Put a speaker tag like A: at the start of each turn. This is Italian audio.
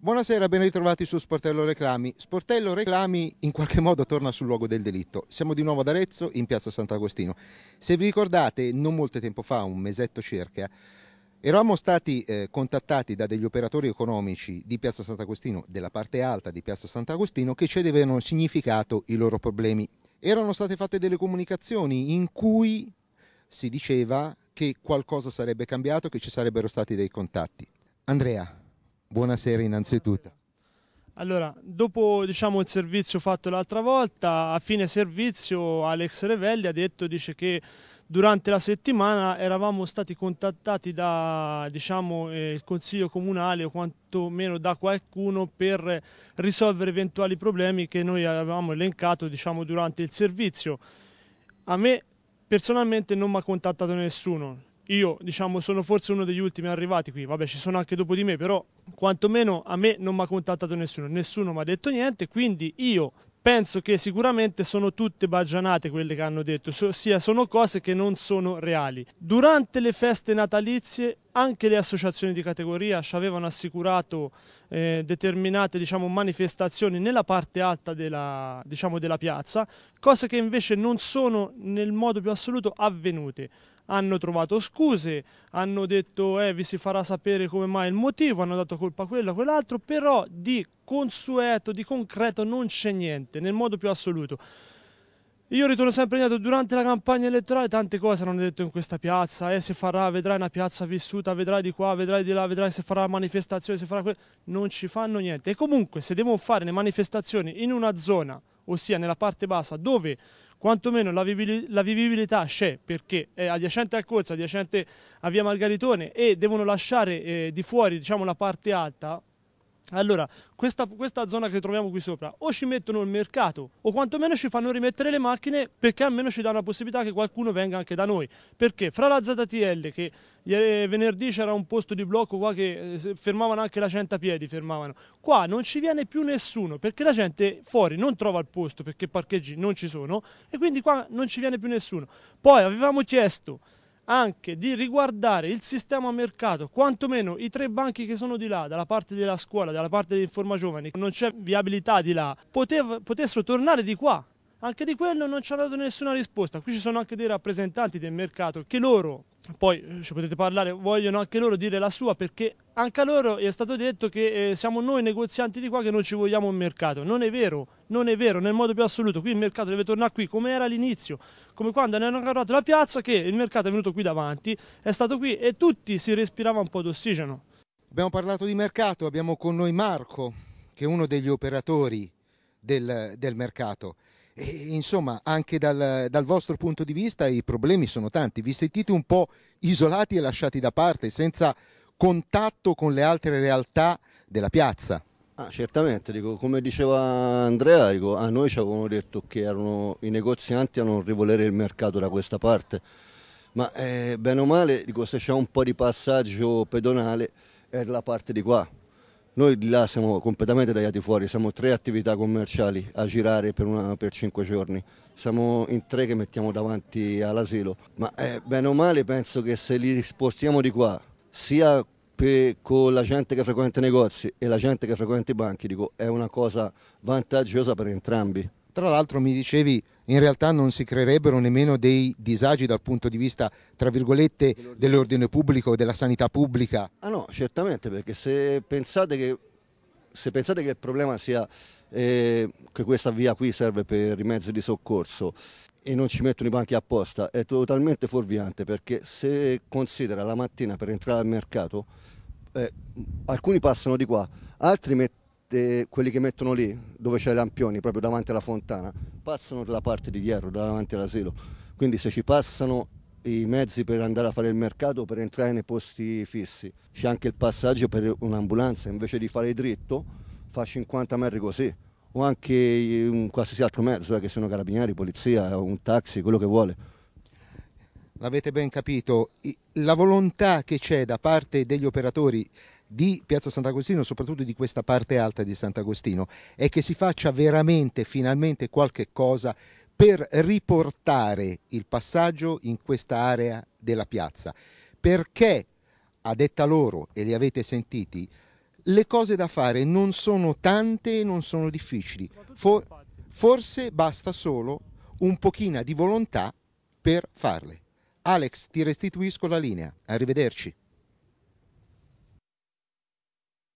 A: Buonasera, ben ritrovati su Sportello Reclami. Sportello Reclami in qualche modo torna sul luogo del delitto. Siamo di nuovo ad Arezzo, in piazza Sant'Agostino. Se vi ricordate, non molto tempo fa, un mesetto circa, eravamo stati eh, contattati da degli operatori economici di piazza Sant'Agostino, della parte alta di piazza Sant'Agostino, che ci avevano significato i loro problemi. Erano state fatte delle comunicazioni in cui si diceva che qualcosa sarebbe cambiato, che ci sarebbero stati dei contatti. Andrea, Buonasera innanzitutto.
B: Allora, dopo diciamo, il servizio fatto l'altra volta, a fine servizio Alex Revelli ha detto dice che durante la settimana eravamo stati contattati dal diciamo, eh, Consiglio Comunale o quantomeno da qualcuno per risolvere eventuali problemi che noi avevamo elencato diciamo, durante il servizio. A me personalmente non mi ha contattato nessuno, io diciamo sono forse uno degli ultimi arrivati qui, vabbè ci sono anche dopo di me, però quantomeno a me non mi ha contattato nessuno, nessuno mi ha detto niente, quindi io penso che sicuramente sono tutte bagianate quelle che hanno detto, ossia sono cose che non sono reali. Durante le feste natalizie anche le associazioni di categoria ci avevano assicurato eh, determinate diciamo, manifestazioni nella parte alta della, diciamo, della piazza, cose che invece non sono nel modo più assoluto avvenute hanno trovato scuse, hanno detto eh, vi si farà sapere come mai il motivo, hanno dato colpa a quello, a quell'altro, però di consueto, di concreto non c'è niente, nel modo più assoluto. Io ritorno sempre indietro, durante la campagna elettorale tante cose hanno detto in questa piazza, eh, si farà, vedrai una piazza vissuta, vedrai di qua, vedrai di là, vedrai se farà manifestazione, se farà quello, non ci fanno niente. E comunque se devo fare le manifestazioni in una zona, ossia nella parte bassa, dove quantomeno la, la vivibilità c'è perché è adiacente al corso, adiacente a via Margaritone e devono lasciare eh, di fuori diciamo, la parte alta allora, questa, questa, zona che troviamo qui sopra, o ci mettono il mercato, o quantomeno ci fanno rimettere le macchine perché almeno ci dà la possibilità che qualcuno venga anche da noi. Perché fra la ZTL, che ieri, eh, venerdì c'era un posto di blocco qua che eh, fermavano anche la gente a piedi, fermavano, qua non ci viene più nessuno perché la gente fuori non trova il posto perché parcheggi non ci sono e quindi qua non ci viene più nessuno. Poi avevamo chiesto anche di riguardare il sistema mercato, quantomeno i tre banchi che sono di là, dalla parte della scuola, dalla parte dell'informa giovani, non c'è viabilità di là, potessero tornare di qua anche di quello non ci ha dato nessuna risposta. Qui ci sono anche dei rappresentanti del mercato che loro, poi eh, ci potete parlare, vogliono anche loro dire la sua perché anche a loro è stato detto che eh, siamo noi negozianti di qua che non ci vogliamo un mercato. Non è vero, non è vero nel modo più assoluto. Qui il mercato deve tornare qui come era all'inizio, come quando ne hanno carrato la piazza che il mercato è venuto qui davanti, è stato qui e tutti si respirava un po' d'ossigeno.
A: Abbiamo parlato di mercato, abbiamo con noi Marco, che è uno degli operatori del, del mercato. E, insomma, anche dal, dal, vostro punto di vista i problemi sono tanti. Vi sentite un po' isolati e lasciati da parte, senza contatto con le
C: altre realtà della piazza? Ah, certamente, dico, come diceva Andrea, dico, a noi ci avevano detto che erano, i negozianti a non rivolere il mercato da questa parte, ma eh, bene o male, dico, se c'è un po' di passaggio pedonale è la parte di qua, noi di là siamo completamente tagliati fuori, siamo tre attività commerciali a girare per, una, per cinque giorni, siamo in tre che mettiamo davanti all'asilo, ma eh, bene o male penso che se li spostiamo di qua, sia per, con la gente che frequenta i negozi e la gente che frequenta i banchi, dico, è una cosa vantaggiosa per entrambi.
A: Tra l'altro mi dicevi in realtà non si creerebbero nemmeno dei disagi dal punto di vista, tra virgolette, dell'ordine pubblico e della sanità pubblica.
C: Ah no, certamente, perché se pensate che, se pensate che il problema sia eh, che questa via qui serve per i mezzi di soccorso e non ci mettono i banchi apposta, è totalmente fuorviante, perché se considera la mattina per entrare al mercato, eh, alcuni passano di qua, altri mettono mette, quelli che mettono lì, dove c'è i lampioni, proprio davanti alla fontana, passano dalla parte di dietro, davanti all'asilo. Quindi se ci passano i mezzi per andare a fare il mercato, per entrare nei posti fissi, c'è anche il passaggio per un'ambulanza, invece di fare dritto fa 50 metri così, o anche un qualsiasi altro mezzo, eh, che siano carabinieri, polizia, un taxi, quello che vuole
A: l'avete ben capito, la volontà che c'è da parte degli operatori di Piazza Sant'Agostino, soprattutto di questa parte alta di Sant'Agostino, è che si faccia veramente, finalmente qualche cosa per riportare il passaggio in questa area della piazza. Perché, a detta loro, e li avete sentiti, le cose da fare non sono tante e non sono difficili. For forse basta solo un pochino di volontà per farle. Alex, ti restituisco la linea. Arrivederci.